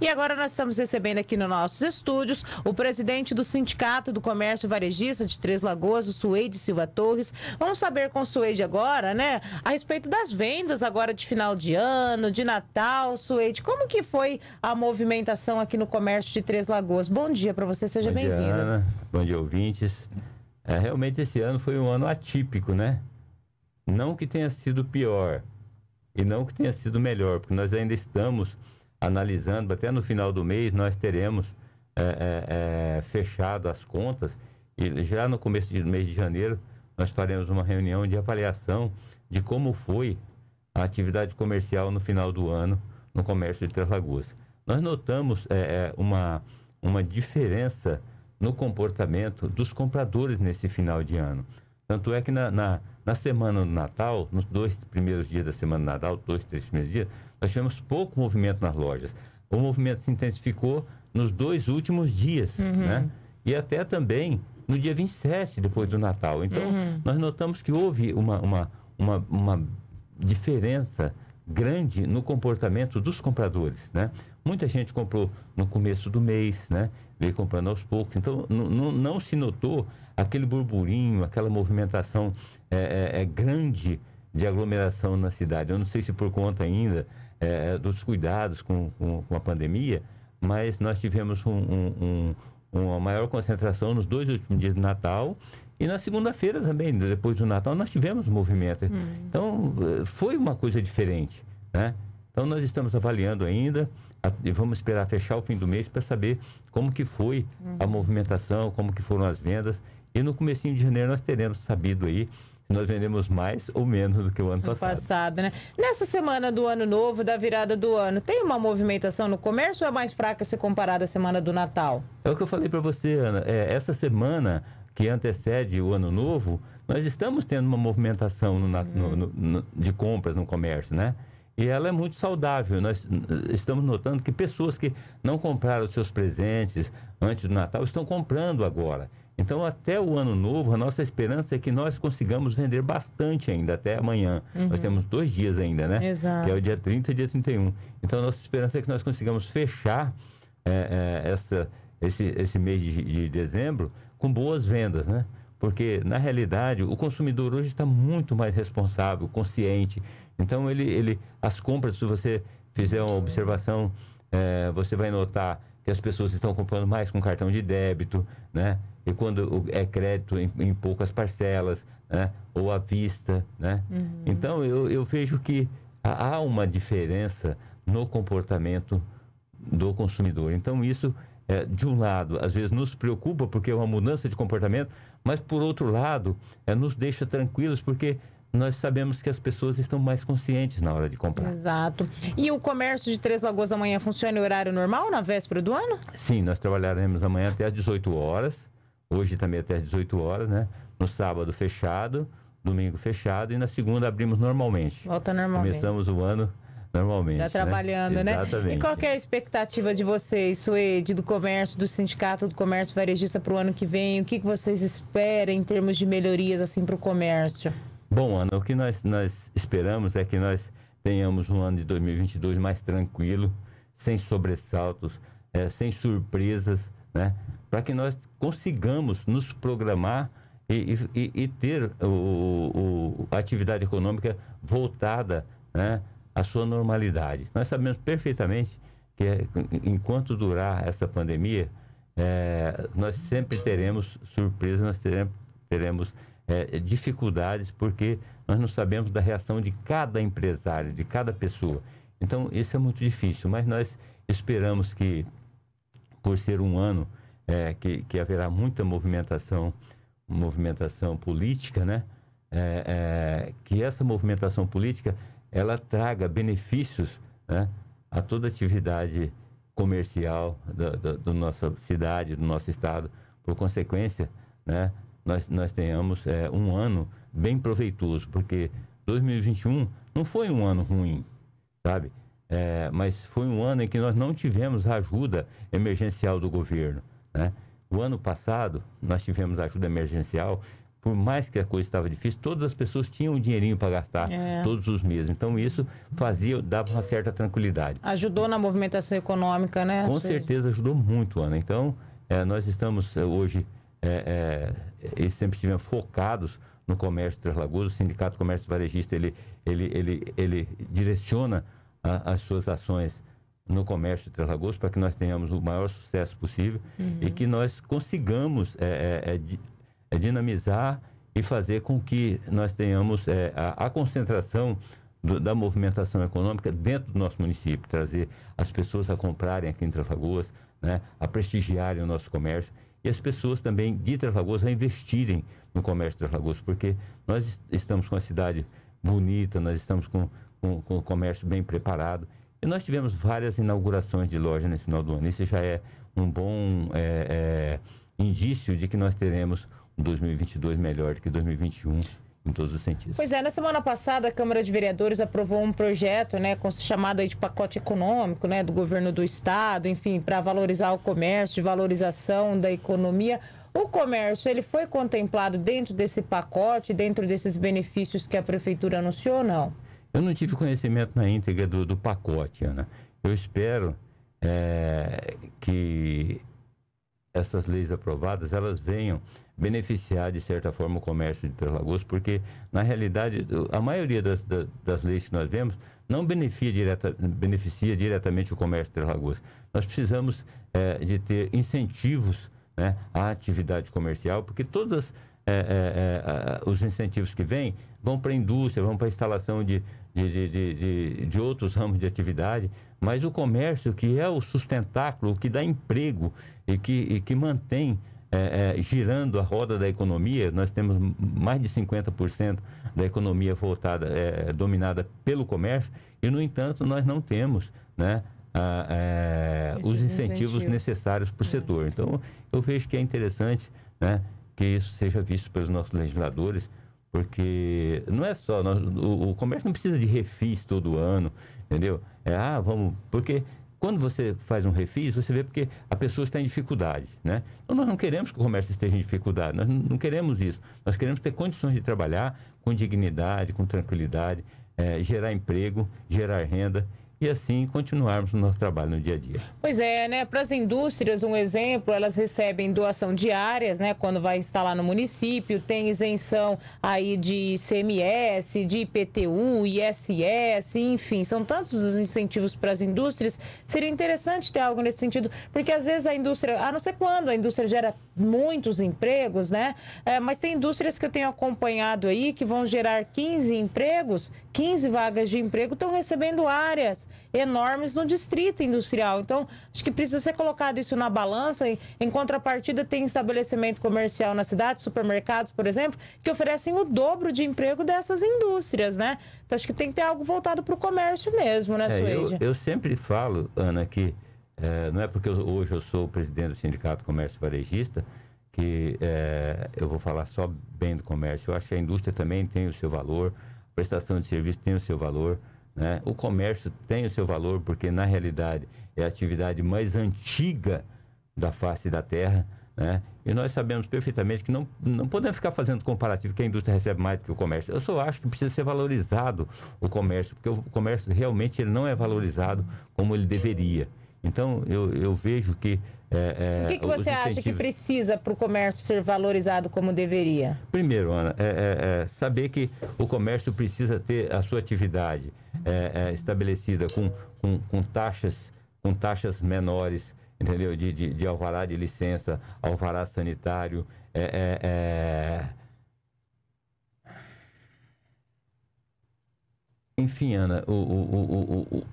E agora nós estamos recebendo aqui nos nossos estúdios o presidente do Sindicato do Comércio Varejista de Três Lagoas, o Suede Silva Torres. Vamos saber com o Suede agora, né, a respeito das vendas agora de final de ano, de Natal, Suede. Como que foi a movimentação aqui no comércio de Três Lagoas? Bom dia para você, seja bem-vindo. Bom dia, Bom dia, ouvintes. É, realmente esse ano foi um ano atípico, né? Não que tenha sido pior e não que tenha sido melhor, porque nós ainda estamos analisando, até no final do mês nós teremos é, é, é fechado as contas e já no começo do mês de janeiro nós faremos uma reunião de avaliação de como foi a atividade comercial no final do ano no comércio de Três Lagoas. Nós notamos é, é, uma, uma diferença no comportamento dos compradores nesse final de ano. Tanto é que na, na, na semana do Natal, nos dois primeiros dias da semana do Natal, dois, três primeiros dias, nós tivemos pouco movimento nas lojas. O movimento se intensificou nos dois últimos dias, uhum. né? E até também no dia 27, depois do Natal. Então, uhum. nós notamos que houve uma, uma, uma, uma diferença grande no comportamento dos compradores, né? Muita gente comprou no começo do mês, né? Veio comprando aos poucos. Então, não se notou aquele burburinho, aquela movimentação é, é, grande de aglomeração na cidade. Eu não sei se por conta ainda é, é, dos cuidados com, com, com, a pandemia, mas nós tivemos um, um, um, uma maior concentração nos dois últimos dias de Natal e na segunda-feira também, depois do Natal, nós tivemos movimento. Hum. Então, eh, foi uma coisa diferente, né? Então, nós estamos avaliando ainda e vamos esperar fechar o fim do mês para saber como que foi a uhum. movimentação, como que foram as vendas. E no comecinho de janeiro nós teremos sabido aí nós vendemos mais ou menos do que o ano passado. passado né? Nessa semana do ano novo, da virada do ano, tem uma movimentação no comércio ou é mais fraca se comparada à semana do Natal? É o que eu falei para você, Ana. É, essa semana que antecede o ano novo, nós estamos tendo uma movimentação no, no, no, hum. no, de compras no comércio, né? E ela é muito saudável. Nós estamos notando que pessoas que não compraram seus presentes antes do Natal estão comprando agora. Então, até o ano novo, a nossa esperança é que nós consigamos vender bastante ainda, até amanhã. Uhum. Nós temos dois dias ainda, né? Exato. Que é o dia 30 e dia 31. Então, a nossa esperança é que nós consigamos fechar é, é, essa, esse, esse mês de, de dezembro com boas vendas, né? Porque, na realidade, o consumidor hoje está muito mais responsável, consciente. Então, ele, ele as compras, se você fizer uma observação, é, você vai notar que as pessoas estão comprando mais com cartão de débito, né? e quando é crédito em, em poucas parcelas, né? ou à vista. Né? Uhum. Então, eu, eu vejo que há uma diferença no comportamento do consumidor. Então, isso, é, de um lado, às vezes nos preocupa porque é uma mudança de comportamento, mas, por outro lado, é, nos deixa tranquilos porque nós sabemos que as pessoas estão mais conscientes na hora de comprar. Exato. E o comércio de Três Lagoas amanhã funciona em horário normal, na véspera do ano? Sim, nós trabalharemos amanhã até às 18 horas hoje também até às 18 horas, né? No sábado fechado, domingo fechado e na segunda abrimos normalmente. Volta normalmente. Começamos o ano normalmente. Já né? trabalhando, né? Exatamente. E qual é a expectativa de vocês, Suede, do comércio, do Sindicato do Comércio Varejista para o ano que vem? O que, que vocês esperam em termos de melhorias assim para o comércio? Bom, Ana, o que nós, nós esperamos é que nós tenhamos um ano de 2022 mais tranquilo, sem sobressaltos, é, sem surpresas, né? para que nós consigamos nos programar e, e, e ter o, o, a atividade econômica voltada né, à sua normalidade. Nós sabemos perfeitamente que é, enquanto durar essa pandemia, é, nós sempre teremos surpresas, nós teremos, teremos é, dificuldades, porque nós não sabemos da reação de cada empresário, de cada pessoa. Então, isso é muito difícil, mas nós esperamos que, por ser um ano é, que, que, haverá muita movimentação, movimentação política, né? É, é, que essa movimentação política ela traga benefícios né, a toda atividade comercial da, da, da, nossa cidade, do nosso estado. Por consequência, né, nós, nós tenhamos é, um ano bem proveitoso, porque 2021 não foi um ano ruim, sabe? É, mas foi um ano em que nós não tivemos a ajuda emergencial do governo. Né? O ano passado, nós tivemos ajuda emergencial, por mais que a coisa estava difícil, todas as pessoas tinham um dinheirinho para gastar é. todos os meses. Então isso fazia, dava uma certa tranquilidade. Ajudou na movimentação econômica, né? Com certeza ajudou muito, Ana. Então, é, nós estamos é, hoje, é, é, sempre estivemos focados no comércio de Três Lagoas, o Sindicato Comércio Varejista, ele, ele, ele, ele direciona a, as suas ações no comércio de Três Lagoas para que nós tenhamos o maior sucesso possível uhum. e que nós consigamos é, é, é, é, dinamizar e fazer com que nós tenhamos é, a, a concentração do, da movimentação econômica dentro do nosso município, trazer as pessoas a comprarem aqui em Trafagos, né, a prestigiarem o nosso comércio e as pessoas também de Trafagos a investirem no comércio de Trafagos, porque nós estamos com uma cidade bonita, nós estamos com, com, com o comércio bem preparado e nós tivemos várias inaugurações de lojas nesse final do ano. Isso já é um bom é, é, indício de que nós teremos um 2022 melhor do que 2021 em todos os sentidos. Pois é, na semana passada a Câmara de Vereadores aprovou um projeto, né, com chamada de pacote econômico, né, do governo do estado, enfim, para valorizar o comércio, de valorização da economia. O comércio, ele foi contemplado dentro desse pacote, dentro desses benefícios que a prefeitura anunciou ou não? Eu não tive conhecimento na íntegra do, do pacote, Ana. Eu espero é, que essas leis aprovadas elas venham beneficiar de certa forma o comércio de Três Lagoas, porque na realidade a maioria das, das, das leis que nós vemos não beneficia, direta, beneficia diretamente o comércio de Três Lagoas. Nós precisamos é, de ter incentivos né, à atividade comercial, porque todas as é, é, é os incentivos que vêm vão para a indústria, vão para a instalação de, de, de, de, de outros ramos de atividade, mas o comércio que é o sustentáculo, que dá emprego e que, e que mantém é, é, girando a roda da economia, nós temos mais de 50% da economia voltada, é, dominada pelo comércio, e, no entanto, nós não temos né, a, a, é, os incentivos incentivo. necessários para o é. setor. Então, eu vejo que é interessante né, que isso seja visto pelos nossos legisladores, porque não é só, nós, o, o, comércio não precisa de refis todo ano, entendeu? É, ah, vamos, porque quando você faz um refis, você vê porque a pessoa está em dificuldade, né? Então nós não queremos que o comércio esteja em dificuldade, nós não queremos isso. Nós queremos ter condições de trabalhar com dignidade, com tranquilidade, é, gerar emprego, gerar renda e assim continuarmos o nosso trabalho no dia a dia. Pois é, né? Para as indústrias, um exemplo, elas recebem doação de áreas, né? Quando vai instalar no município, tem isenção aí de ICMS, de IPTU, ISS, enfim, são tantos os incentivos para as indústrias. Seria interessante ter algo nesse sentido, porque às vezes a indústria, a não ser quando, a indústria gera muitos empregos, né? É, mas tem indústrias que eu tenho acompanhado aí que vão gerar 15 empregos, 15 vagas de emprego, estão recebendo áreas enormes no distrito industrial. Então, acho que precisa ser colocado isso na balança. Em contrapartida, tem estabelecimento comercial na cidade, supermercados, por exemplo, que oferecem o dobro de emprego dessas indústrias, né? Então, acho que tem que ter algo voltado para o comércio mesmo, né, é, eu, eu, sempre falo, Ana, que é, não é porque eu, hoje eu sou o presidente do Sindicato Comércio Varejista que é, eu vou falar só bem do comércio. Eu acho que a indústria também tem o seu valor, a prestação de serviço tem o seu valor. Né? O comércio tem o seu valor porque, na realidade, é a atividade mais antiga da face da terra. Né? E nós sabemos perfeitamente que não, não podemos ficar fazendo comparativo que a indústria recebe mais do que o comércio. Eu só acho que precisa ser valorizado o comércio, porque o comércio realmente ele não é valorizado como ele deveria. Então, eu, eu vejo que. É, é, o que, que você incentivos... acha que precisa para o comércio ser valorizado como deveria? Primeiro, Ana, é, é, é, saber que o comércio precisa ter a sua atividade é, estabelecida com, com, com, taxas, com taxas menores, entendeu? De, de, de alvará de licença, alvará sanitário, Enfim, Ana, o, o, o, o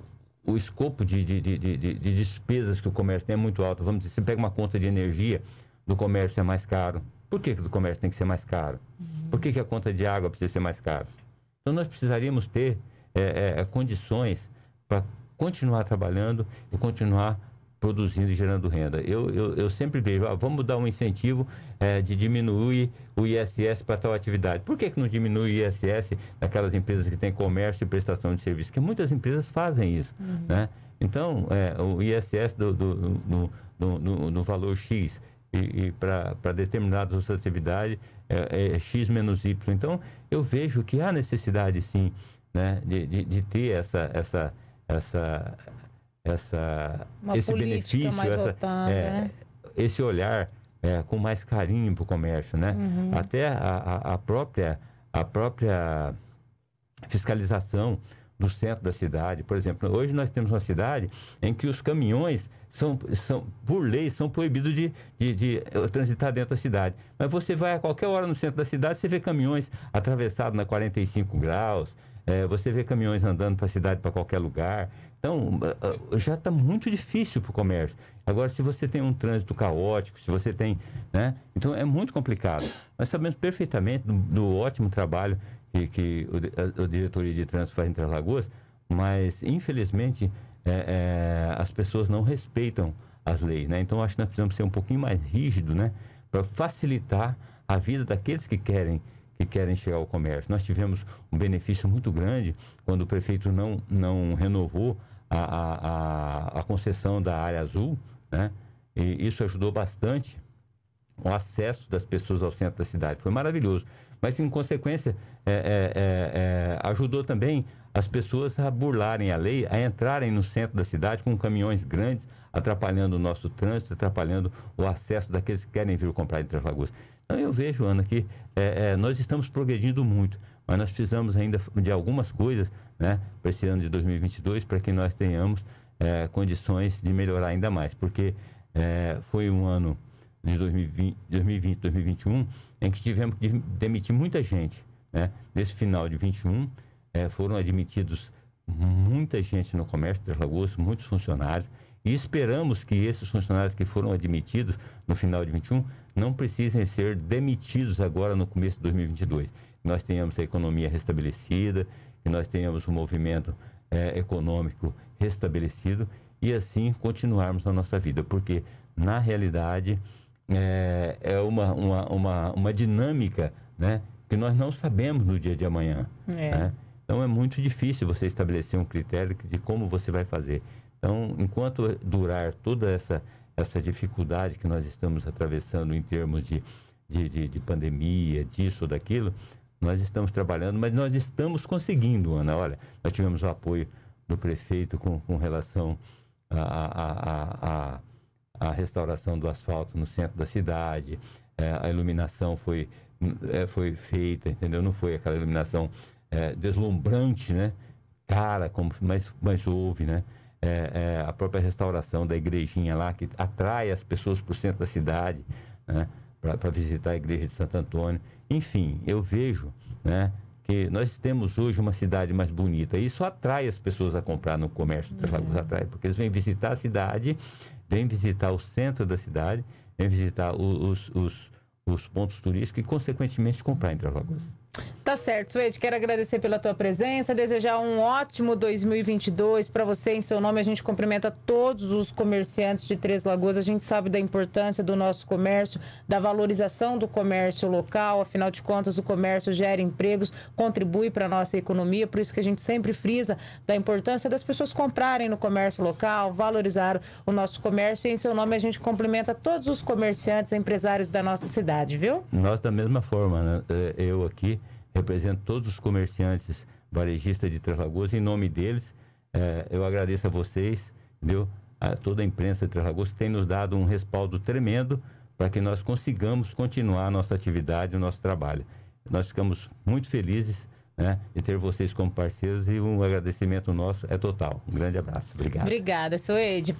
o escopo de, de, de, de, despesas que o comércio tem é muito alto. Vamos dizer, se pega uma conta de energia, do comércio é mais caro. Por que, que o comércio tem que ser mais caro? Uhum. Por que, que a conta de água precisa ser mais cara? Então nós precisaríamos ter é, é, é condições para continuar trabalhando e continuar produzindo e gerando renda. Eu, eu, eu sempre vejo, vamos dar um incentivo é, de diminuir o ISS para tal atividade. Por que, que não diminui o ISS naquelas empresas que têm comércio e prestação de serviço? Porque muitas empresas fazem isso, uhum. né? Então, é, o ISS do, do, do, do, do, do valor X e, e para determinadas atividades é, é, é, X menos Y. Então, eu vejo que há necessidade, sim, né, de, de, de ter essa, essa, essa essa, esse benefício, essa, voltada, é, né? esse olhar é, com mais carinho para o comércio, né? Uhum. Até a, a, própria, a própria fiscalização do centro da cidade. Por exemplo, hoje nós temos uma cidade em que os caminhões são, são por lei, são proibidos de, de, de, eh, transitar dentro da cidade. Mas você vai a qualquer hora no centro da cidade, você vê caminhões atravessados na 45 graus, é, você vê caminhões andando para a cidade para qualquer lugar. Então, ah, ah, já está muito difícil para o comércio. Agora, se você tem um trânsito caótico, se você tem. Né? Então, é muito complicado. Nós sabemos perfeitamente do, do ótimo trabalho que, que o, a, a, diretoria de trânsito faz em Três Lagoas, mas, infelizmente, é, é, as pessoas não respeitam as leis. Né? Então, acho que nós precisamos ser um pouquinho mais rígidos né? para facilitar a vida daqueles que querem que querem chegar ao comércio. Nós tivemos um benefício muito grande quando o prefeito não, não renovou a, a, a concessão da área azul, né? E isso ajudou bastante o acesso das pessoas ao centro da cidade. Foi maravilhoso. Mas, em consequência, é, é, é, é, ajudou também as pessoas a burlarem a lei, a entrarem no centro da cidade com caminhões grandes, atrapalhando o nosso trânsito, atrapalhando o acesso daqueles que querem vir comprar em Três Lagoas. Então, eu vejo, Ana, que é, é, nós estamos progredindo muito mas nós precisamos ainda de algumas coisas né, para esse ano de 2022 para que nós tenhamos é, condições de melhorar ainda mais, porque é, foi um ano de 2020, 2020, 2021 em que tivemos que demitir muita gente. Né? Nesse final de 21 é, foram admitidos muita gente no comércio das Lagoas, muitos funcionários, e esperamos que esses funcionários que foram admitidos no final de 21 não precisem ser demitidos agora no começo de 2022 nós tenhamos a economia restabelecida, que nós tenhamos um movimento é, econômico restabelecido e assim continuarmos a nossa vida, porque na realidade é, é uma, uma, uma, uma, dinâmica né, que nós não sabemos no dia de amanhã. É. Né? Então é muito difícil você estabelecer um critério de como você vai fazer. Então, enquanto durar toda essa, essa dificuldade que nós estamos atravessando em termos de, de, de, de pandemia, disso ou daquilo, nós estamos trabalhando, mas nós estamos conseguindo, Ana. Olha, nós tivemos o apoio do prefeito com, com relação à restauração do asfalto no centro da cidade, é, a iluminação foi, é, foi feita, entendeu? Não foi aquela iluminação é, deslumbrante, né? Cara, como, mas, mas houve, né? É, é, a própria restauração da igrejinha lá, que atrai as pessoas para o centro da cidade, né? para visitar a igreja de Santo Antônio. Enfim, eu vejo né, que nós temos hoje uma cidade mais bonita. E isso atrai as pessoas a comprar no comércio de Três uhum. atrai, porque eles vêm visitar a cidade, vêm visitar o centro da cidade, vêm visitar os, os, os pontos turísticos e, consequentemente, comprar em Três Tá certo, Suede. Quero agradecer pela tua presença, desejar um ótimo 2022 para você. Em seu nome, a gente cumprimenta todos os comerciantes de Três Lagoas. A gente sabe da importância do nosso comércio, da valorização do comércio local. Afinal de contas, o comércio gera empregos, contribui para a nossa economia. Por isso que a gente sempre frisa da importância das pessoas comprarem no comércio local, valorizar o nosso comércio. E em seu nome, a gente cumprimenta todos os comerciantes, empresários da nossa cidade, viu? Nós, da mesma forma, né? É, eu aqui represento todos os comerciantes varejistas de Três Lagoas, em nome deles, é, eu agradeço a vocês, entendeu? A toda a imprensa de Três Lagoas tem nos dado um respaldo tremendo para que nós consigamos continuar a nossa atividade, o nosso trabalho. Nós ficamos muito felizes né, de ter vocês como parceiros e um agradecimento nosso é total. Um grande abraço. Obrigado. Obrigada, sou Ed.